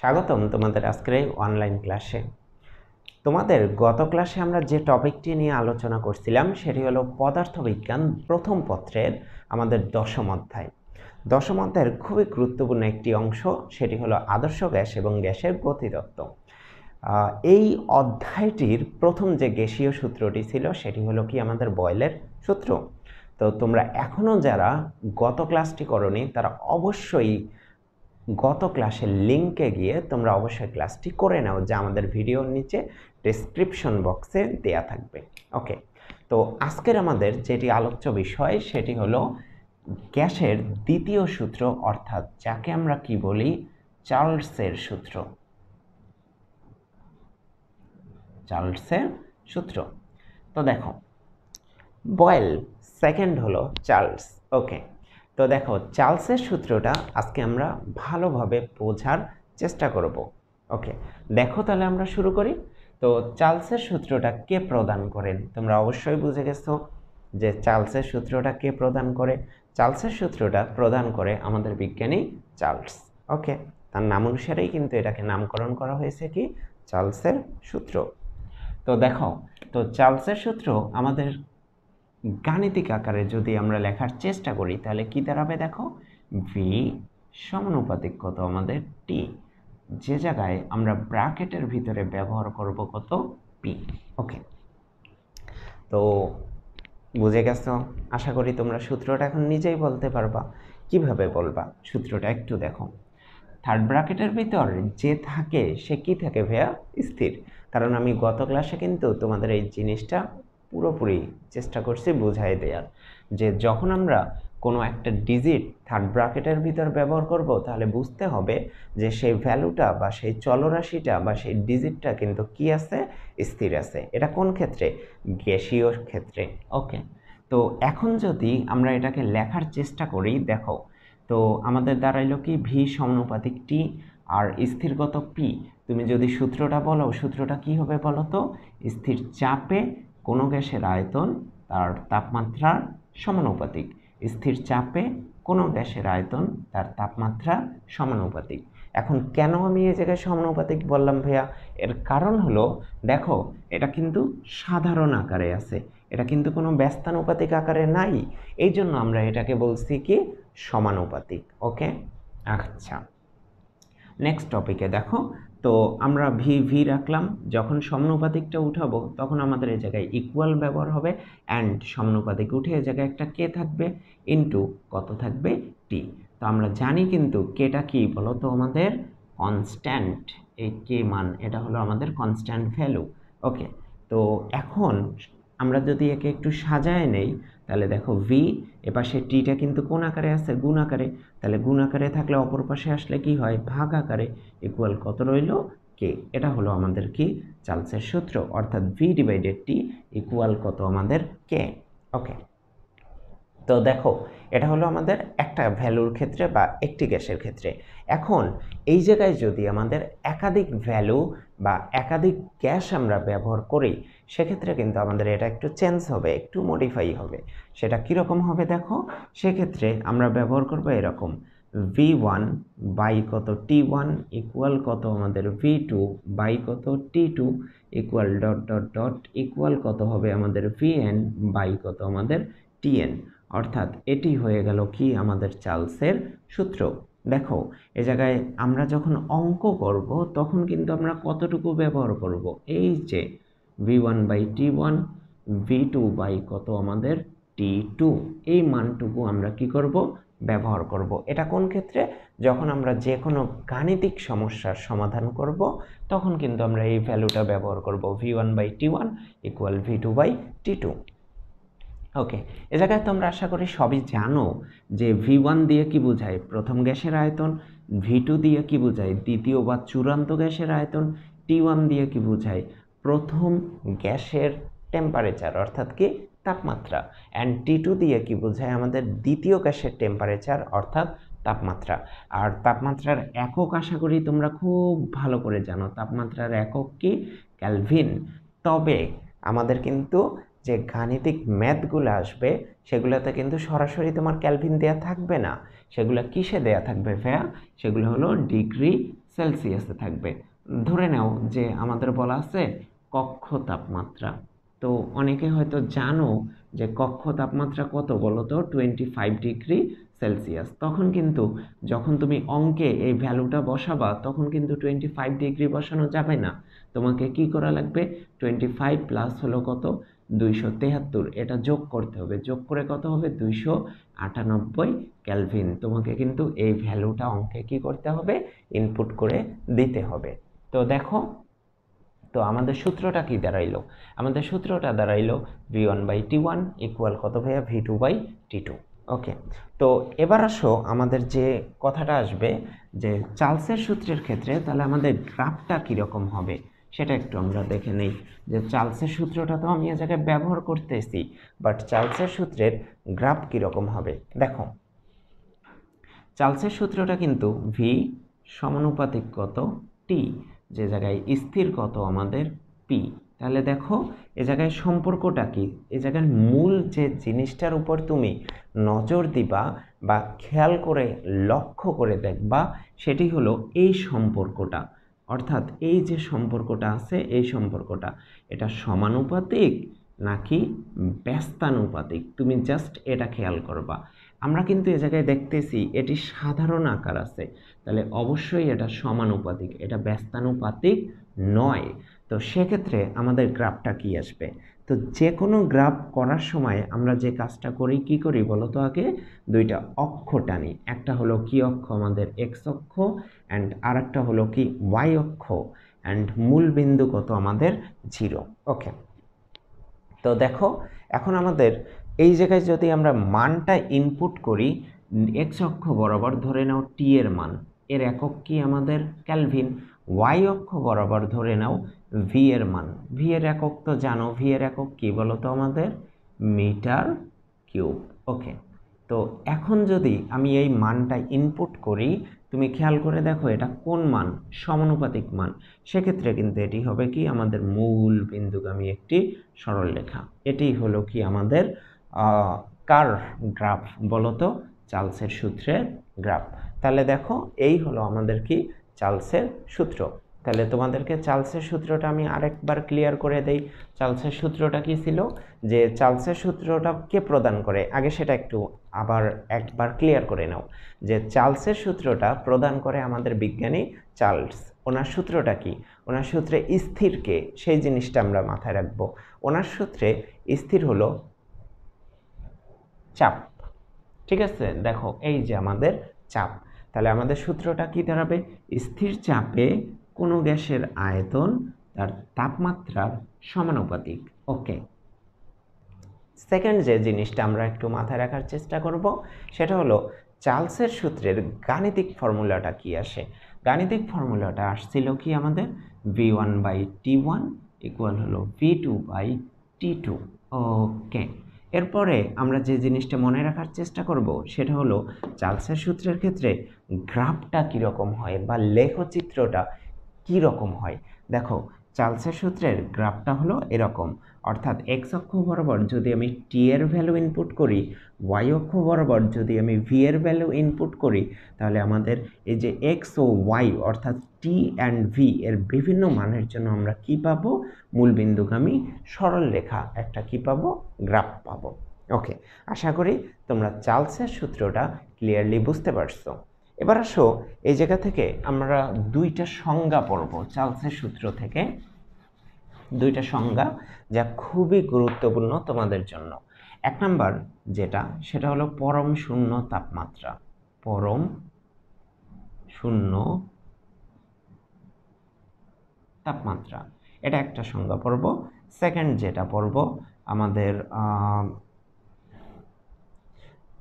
স্বাগতম তোমাদের আজকের অনলাইন ক্লাসে তোমাদের গত ক্লাসে আমরা যে টপিকটি নিয়ে আলোচনা করছিলাম সেটি হলো পদার্থবিজ্ঞান প্রথম পত্রের আমাদের দশম অধ্যায় দশম অধ্যায়ের খুবই গুরুত্বপূর্ণ একটি অংশ সেটি হলো আদর্শ গ্যাস এবং গ্যাসের গতিতত্ত্ব এই অধ্যায়টির প্রথম যে গ্যাসীয় সূত্রটি ছিল সেটি হলো কি আমাদের বয়েলের সূত্র তো তোমরা এখনও যারা গত ক্লাসটি করনি তারা অবশ্যই গত ক্লাসের লিঙ্কে গিয়ে তোমরা অবশ্যই ক্লাসটি করে নাও যা আমাদের ভিডিওর নিচে ডেসক্রিপশন বক্সে দেয়া থাকবে ওকে তো আজকের আমাদের যেটি আলোচ্য বিষয় সেটি হলো গ্যাসের দ্বিতীয় সূত্র অর্থাৎ যাকে আমরা কি বলি চার্লসের সূত্র চার্লসের সূত্র তো দেখো বয়েল সেকেন্ড হলো চার্লস ওকে তো দেখো চার্লসের সূত্রটা আজকে আমরা ভালোভাবে বোঝার চেষ্টা করব ওকে দেখো তাহলে আমরা শুরু করি তো চার্লসের সূত্রটা কে প্রদান করেন তোমরা অবশ্যই বুঝে গেছো যে চার্লসের সূত্রটা কে প্রদান করে চার্লসের সূত্রটা প্রদান করে আমাদের বিজ্ঞানী চার্লস ওকে তার নাম অনুসারেই কিন্তু এটাকে নামকরণ করা হয়েছে কি চার্লসের সূত্র তো দেখো তো চার্লসের সূত্র আমাদের গাণিতিক আকারে যদি আমরা লেখার চেষ্টা করি তাহলে কি দাঁড়াবে দেখো ভি সমানুপাতিক কত আমাদের টি যে জায়গায় আমরা ব্র্যাকেটের ভিতরে ব্যবহার করব কত পি ওকে তো বুঝে গেছ আশা করি তোমরা সূত্রটা এখন নিজেই বলতে পারবা কিভাবে বলবা সূত্রটা একটু দেখো থার্ড ব্র্যাকেটের ভিতর যে থাকে সে কি থাকে ভাইয়া স্থির কারণ আমি গত ক্লাসে কিন্তু তোমাদের এই জিনিসটা পুরোপুরি চেষ্টা করছি বুঝাই দেওয়ার যে যখন আমরা কোনো একটা ডিজিট থার্ড ব্রাকেটের ভিতর ব্যবহার করব তাহলে বুঝতে হবে যে সেই ভ্যালুটা বা সেই চলরাশিটা বা সেই ডিজিটটা কিন্তু কি আছে স্থির আছে এটা কোন ক্ষেত্রে গ্যাসীয় ক্ষেত্রে ওকে তো এখন যদি আমরা এটাকে লেখার চেষ্টা করি দেখো তো আমাদের দাঁড়াইলো কি ভি সমানুপাতিক টি আর স্থিরগত পি তুমি যদি সূত্রটা বলো সূত্রটা কি হবে বলো তো স্থির চাপে কোনো গ্যাসের আয়তন তার তাপমাত্রার সমানুপাতিক স্থির চাপে কোনো গ্যাসের আয়তন তার তাপমাত্রা সমানুপাতিক এখন কেন আমি এই জায়গায় সমানুপাতিক বললাম ভাইয়া এর কারণ হলো দেখো এটা কিন্তু সাধারণ আকারে আছে এটা কিন্তু কোনো ব্যস্তানুপাতিক আকারে নাই এই জন্য আমরা এটাকে বলছি কি সমানুপাতিক ওকে আচ্ছা নেক্সট টপিকে দেখো তো আমরা ভি ভি রাখলাম যখন সমানুপাতিকটা উঠাবো তখন আমাদের এ জায়গায় ইকুয়াল ব্যবহার হবে অ্যান্ড সমানুপাতিক উঠে এ জায়গায় একটা কে থাকবে ইন্টু কত থাকবে টি তো আমরা জানি কিন্তু কেটা কি বলো তো আমাদের কনস্ট্যান্ট এই কে মান এটা হলো আমাদের কনস্ট্যান্ট ভ্যালু ওকে তো এখন আমরা যদি একে একটু সাজায় নেই তাহলে দেখো ভি এপাশে টিটা কিন্তু কোন আকারে আছে গুণ আকারে তাহলে গুণ আকারে থাকলে অপর পাশে আসলে কি হয় ভাগ আকারে ইকুয়াল কত রইল কে এটা হলো আমাদের কি চার্লসের সূত্র অর্থাৎ ভি ডিভাইডেড টি ইকুয়াল কত আমাদের কে ওকে তো দেখো এটা হলো আমাদের একটা ভ্যালুর ক্ষেত্রে বা একটি গ্যাসের ক্ষেত্রে এখন এই জায়গায় যদি আমাদের একাধিক ভ্যালু বা একাধিক গ্যাস আমরা ব্যবহার করি সেক্ষেত্রে কিন্তু আমাদের এটা একটু চেঞ্জ হবে একটু মডিফাই হবে সেটা কীরকম হবে দেখো সেক্ষেত্রে আমরা ব্যবহার করবো এরকম ভি ওয়ান বাই কত টি ওয়ান ইকুয়াল কত আমাদের ভি টু বাই কত T two equal dot dot dot equal কত হবে আমাদের ভি এন বাই কত আমাদের টিএন অর্থাৎ এটি হয়ে গেল কি আমাদের চার্লসের সূত্র দেখো এ জায়গায় আমরা যখন অঙ্ক করব তখন কিন্তু আমরা কতটুকু ব্যবহার করব এই যে V one by T one V two by কত আমাদের টি টু এই মানটুকু আমরা কি করব ব্যবহার করব এটা কোন ক্ষেত্রে যখন আমরা যে কোনো গাণিতিক সমস্যার সমাধান করব তখন কিন্তু আমরা এই ভ্যালুটা ব্যবহার করব V one by T one equal V two by T two okay এ জায়গায় তোমরা আশা করি সবই জানো যে ভি ওয়ান দিয়ে কি বোঝায় প্রথম গ্যাসের আয়তন ভি টু দিয়ে কি বোঝায় দ্বিতীয় বা চূড়ান্ত গ্যাসের আয়তন টি ওয়ান দিয়ে কি বোঝায় প্রথম গ্যাসের টেম্পারেচার অর্থাৎ কি তাপমাত্রা অ্যান্ড টি টু দিয়ে কি বোঝায় আমাদের দ্বিতীয় গ্যাসের টেম্পারেচার অর্থাৎ তাপমাত্রা আর তাপমাত্রার একক আশা করি তোমরা খুব ভালো করে জানো তাপমাত্রার একক কি ক্যালভিন তবে আমাদের কিন্তু যে গাণিতিক ম্যাথগুলো আসবে সেগুলোতে কিন্তু সরাসরি তোমার ক্যালভিন দেয়া থাকবে না সেগুলো কিসে দেয়া থাকবে ভাইয়া সেগুলো হলো ডিগ্রি সেলসিয়াসে থাকবে ধরে নাও যে আমাদের বলা আছে কক্ষ তাপমাত্রা তো অনেকে হয়তো জানো যে কক্ষ তাপমাত্রা কত বলো তো টোয়েন্টি ফাইভ ডিগ্রি সেলসিয়াস তখন কিন্তু যখন তুমি অঙ্কে এই ভ্যালুটা বসাবা তখন কিন্তু টোয়েন্টি ফাইভ ডিগ্রি বসানো যাবে না তোমাকে কি করা লাগবে টোয়েন্টি ফাইভ প্লাস হলো কত দুইশো তেহাত্তর এটা যোগ করতে হবে যোগ করে কত হবে দুইশো আটানব্বই ক্যালভিন তোমাকে কিন্তু এই ভ্যালুটা অঙ্কে কি করতে হবে ইনপুট করে দিতে হবে তো দেখো তো আমাদের সূত্রটা কি দাঁড়াইলো আমাদের সূত্রটা দাঁড়াইলো V one by T one equal কত ভাইয়া V two by T two okay তো এবার আসো আমাদের যে কথাটা আসবে যে চার্লসের সূত্রের ক্ষেত্রে তাহলে আমাদের গ্রাফটা কীরকম হবে সেটা একটু আমরা দেখে নেই যে চার্লসের সূত্রটা তো আমি এ জায়গায় ব্যবহার করতেছি বাট চার্লসের সূত্রের গ্রাফ কীরকম হবে দেখো চার্লসের সূত্রটা কিন্তু ভি সমানুপাতিক কত টি যে জায়গায় স্থির কত আমাদের পি তাহলে দেখো এ জায়গায় সম্পর্কটা কি এ জায়গার মূল যে জিনিসটার উপর তুমি নজর দিবা বা খেয়াল করে লক্ষ্য করে দেখবা সেটি হলো এই সম্পর্কটা অর্থাৎ এই যে সম্পর্কটা আছে এই সম্পর্কটা এটা সমানুপাতিক নাকি ব্যস্তানুপাতিক তুমি জাস্ট এটা খেয়াল করবা আমরা কিন্তু এ জায়গায় দেখতেছি এটি সাধারণ আকার আছে তাহলে অবশ্যই এটা সমানুপাতিক এটা ব্যস্তানুপাতিক নয় তো সেক্ষেত্রে আমাদের গ্রাফটা কি আসবে তো যে কোনো গ্রাফ করার সময় আমরা যে কাজটা করি কি করি বলো তো আগে দুইটা অক্ষ টানি একটা হলো কি অক্ষ আমাদের এক্স অক্ষ অ্যান্ড আর একটা হলো কি ওয়াই অক্ষ অ্যান্ড মূল বিন্দু কত আমাদের জিরো ওকে তো দেখো এখন আমাদের এই জায়গায় যদি আমরা মানটা ইনপুট করি এক্স অক্ষ বরাবর ধরে নাও টি এর মান এর একক কি আমাদের ক্যালভিন ওয়াই অক্ষ বরাবর ধরে নাও ভি এর মান ভি এর একক তো জানো ভি এর একক কি বলো তো আমাদের মিটার কিউব ওকে তো এখন যদি আমি এই মানটা ইনপুট করি তুমি খেয়াল করে দেখো এটা কোন মান সমানুপাতিক মান সেক্ষেত্রে কিন্তু এটি হবে কি আমাদের মূল বিন্দুগামী একটি সরলরেখা এটি হলো কি আমাদের কার গ্রাফ বলতো চার্লসের সূত্রের গ্রাফ তাহলে দেখো এই হলো আমাদের কি চার্লসের সূত্র তাহলে তোমাদেরকে চার্লসের সূত্রটা আমি আরেকবার ক্লিয়ার করে দেই চার্লসের সূত্রটা কী ছিল যে চার্লসের সূত্রটা কে প্রদান করে আগে সেটা একটু আবার একবার ক্লিয়ার করে নাও যে চার্লসের সূত্রটা প্রদান করে আমাদের বিজ্ঞানী চার্লস ওনার সূত্রটা কি ওনার সূত্রে স্থিরকে সেই জিনিসটা আমরা মাথায় রাখব ওনার সূত্রে স্থির হলো চাপ ঠিক আছে দেখো এই যে আমাদের চাপ তাহলে আমাদের সূত্রটা কি দাঁড়াবে স্থির চাপে কোনো গ্যাসের আয়তন তার তাপমাত্রার সমানুপাতিক ওকে সেকেন্ড যে জিনিসটা আমরা একটু মাথায় রাখার চেষ্টা করব সেটা হলো চার্লসের সূত্রের গাণিতিক ফর্মুলাটা কি আসে গাণিতিক ফর্মুলাটা আসছিল কি আমাদের V one by T one equal হলো V two by T two okay এরপরে আমরা যে জিনিসটা মনে রাখার চেষ্টা করব সেটা হলো চার্লসের সূত্রের ক্ষেত্রে গ্রাফটা কীরকম হয় বা লেখচিত্রটা কি রকম হয় দেখো চার্লসের সূত্রের গ্রাফটা হলো এরকম অর্থাৎ এক্স অক্ষ বরাবর যদি আমি টি এর ভ্যালু ইনপুট করি ওয়াই অক্ষ বরাবর যদি আমি ভি এর ভ্যালু ইনপুট করি তাহলে আমাদের এই যে এক্স ও ওয়াই অর্থাৎ টি অ্যান্ড ভি এর বিভিন্ন মানের জন্য আমরা কি পাবো মূলবিন্দুগামী সরল রেখা একটা কি পাবো গ্রাফ পাবো ওকে আশা করি তোমরা চার্লসের সূত্রটা ক্লিয়ারলি বুঝতে পারছো এবার আসো এই জায়গা থেকে আমরা দুইটা সংজ্ঞা পড়ব চার্লসের সূত্র থেকে দুইটা সংজ্ঞা যা খুবই গুরুত্বপূর্ণ তোমাদের জন্য এক নাম্বার যেটা সেটা হলো পরম শূন্য তাপমাত্রা পরম শূন্য তাপমাত্রা এটা একটা সংজ্ঞা পড়ব সেকেন্ড যেটা পড়ব আমাদের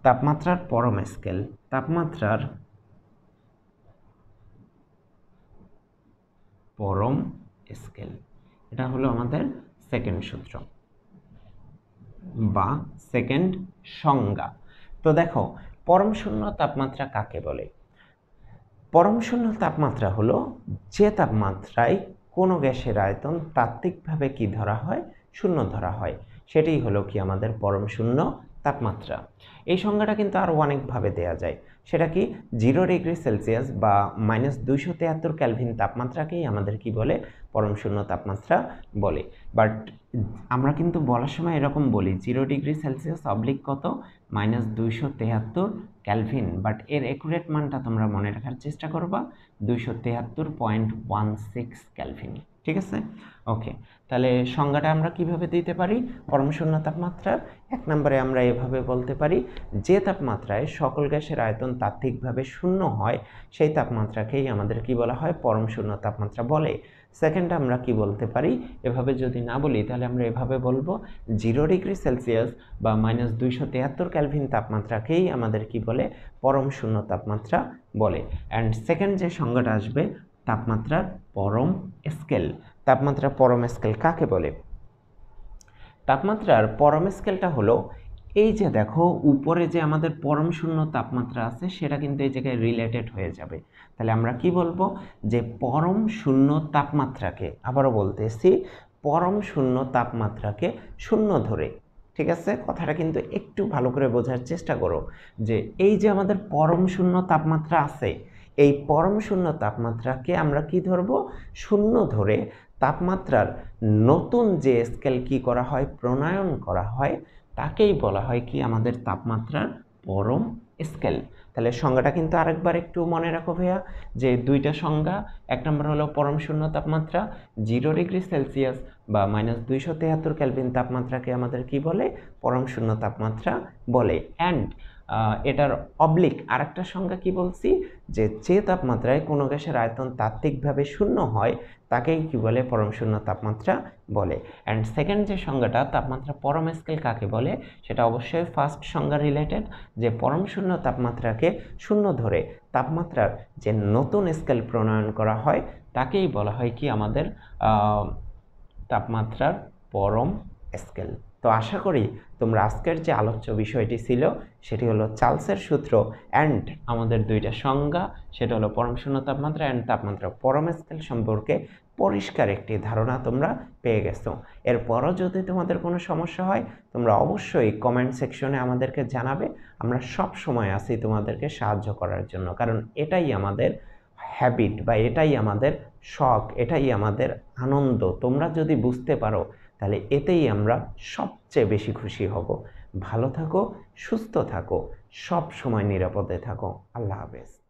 তাপমাত্রার পরম স্কেল তাপমাত্রার পরম স্কেল এটা হলো আমাদের সেকেন্ড সূত্র বা সেকেন্ড সংজ্ঞা তো দেখো পরম শূন্য তাপমাত্রা কাকে বলে পরম শূন্য তাপমাত্রা হলো যে তাপমাত্রায় কোনো গ্যাসের আয়তন তাত্ত্বিকভাবে কি ধরা হয় শূন্য ধরা হয় সেটাই হলো কি আমাদের পরম শূন্য তাপমাত্রা এই সংজ্ঞাটা কিন্তু আরও অনেকভাবে দেয়া যায় সেটা কি জিরো ডিগ্রি সেলসিয়াস বা মাইনাস দুইশো তেয়াত্তর ক্যালভিন তাপমাত্রাকেই আমাদের কি বলে পরম শূন্য তাপমাত্রা বলে বাট আমরা কিন্তু বলার সময় এরকম বলি জিরো ডিগ্রি সেলসিয়াস অবলিক কত মাইনাস দুইশো তেহাত্তর ক্যালভিন বাট এর অ্যাকুরেট মানটা তোমরা মনে রাখার চেষ্টা করবা দুইশো তেহাত্তর পয়েন্ট ওয়ান সিক্স ক্যালভিন ঠিক আছে ওকে তাহলে সংজ্ঞাটা আমরা কিভাবে দিতে পারি পরমশূন্য তাপমাত্রা এক নম্বরে আমরা এভাবে বলতে পারি যে তাপমাত্রায় সকল গ্যাসের আয়তন তাত্ত্বিকভাবে শূন্য হয় সেই তাপমাত্রাকেই আমাদের কি বলা হয় পরমশূন্য তাপমাত্রা বলে সেকেন্ড আমরা কি বলতে পারি এভাবে যদি না বলি তাহলে আমরা এভাবে বলবো জিরো ডিগ্রি সেলসিয়াস বা মাইনাস দুইশো তিয়াত্তর ক্যালভিন তাপমাত্রাকেই আমাদের কি বলে পরম শূন্য তাপমাত্রা বলে অ্যান্ড সেকেন্ড যে সংজ্ঞাটা আসবে তাপমাত্রার পরম স্কেল তাপমাত্রা পরম স্কেল কাকে বলে তাপমাত্রার পরম স্কেলটা হলো এই যে দেখো উপরে যে আমাদের পরম শূন্য তাপমাত্রা আছে সেটা কিন্তু এই জায়গায় রিলেটেড হয়ে যাবে তাহলে আমরা কি বলবো যে পরম শূন্য তাপমাত্রাকে আবারও বলতেছি পরম শূন্য তাপমাত্রাকে শূন্য ধরে ঠিক আছে কথাটা কিন্তু একটু ভালো করে বোঝার চেষ্টা করো যে এই যে আমাদের পরম শূন্য তাপমাত্রা আছে এই পরম শূন্য তাপমাত্রাকে আমরা কি ধরব শূন্য ধরে তাপমাত্রার নতুন যে স্কেল কি করা হয় প্রণয়ন করা হয় তাকেই বলা হয় কি আমাদের তাপমাত্রার পরম স্কেল তাহলে সংজ্ঞাটা কিন্তু আরেকবার একটু মনে রাখো ভাইয়া যে দুইটা সংজ্ঞা এক নম্বর হলো পরম শূন্য তাপমাত্রা জিরো ডিগ্রি সেলসিয়াস বা মাইনাস দুইশো তেহাত্তর ক্যালভিন তাপমাত্রাকে আমাদের কি বলে পরম শূন্য তাপমাত্রা বলে অ্যান্ড এটার অবলিক আরেকটা সংজ্ঞা কি বলছি যে যে তাপমাত্রায় কোনো গ্যাসের আয়তন তাত্ত্বিকভাবে শূন্য হয় তাকেই কি বলে পরম শূন্য তাপমাত্রা বলে অ্যান্ড সেকেন্ড যে সংজ্ঞাটা তাপমাত্রা পরম স্কেল কাকে বলে সেটা অবশ্যই ফার্স্ট সংজ্ঞা রিলেটেড যে পরম শূন্য তাপমাত্রাকে শূন্য ধরে তাপমাত্রার যে নতুন স্কেল প্রণয়ন করা হয় তাকেই বলা হয় কি আমাদের তাপমাত্রার পরম স্কেল তো আশা করি তোমরা আজকের যে আলোচ্য বিষয়টি ছিল সেটি হলো চার্লসের সূত্র অ্যান্ড আমাদের দুইটা সংজ্ঞা সেটা হলো পরম শূন্য তাপমাত্রা অ্যান্ড তাপমাত্রা পরম স্কেল সম্পর্কে পরিষ্কার একটি ধারণা তোমরা পেয়ে গেছো এরপরও যদি তোমাদের কোনো সমস্যা হয় তোমরা অবশ্যই কমেন্ট সেকশনে আমাদেরকে জানাবে আমরা সব সময় আছি তোমাদেরকে সাহায্য করার জন্য কারণ এটাই আমাদের হ্যাবিট বা এটাই আমাদের শখ এটাই আমাদের আনন্দ তোমরা যদি বুঝতে পারো তাহলে এতেই আমরা সবচেয়ে বেশি খুশি হব ভালো থাকো সুস্থ থাকো সব সময় নিরাপদে থাকো আল্লাহ হাফেজ